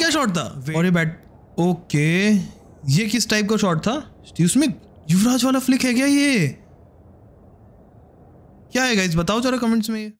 क्या शॉट था और ये बैट ओके ये किस टाइप का शॉट था उसमें स्मिथ युवराज वाला फ्लिक है क्या ये क्या है इस बताओ जरा कमेंट्स में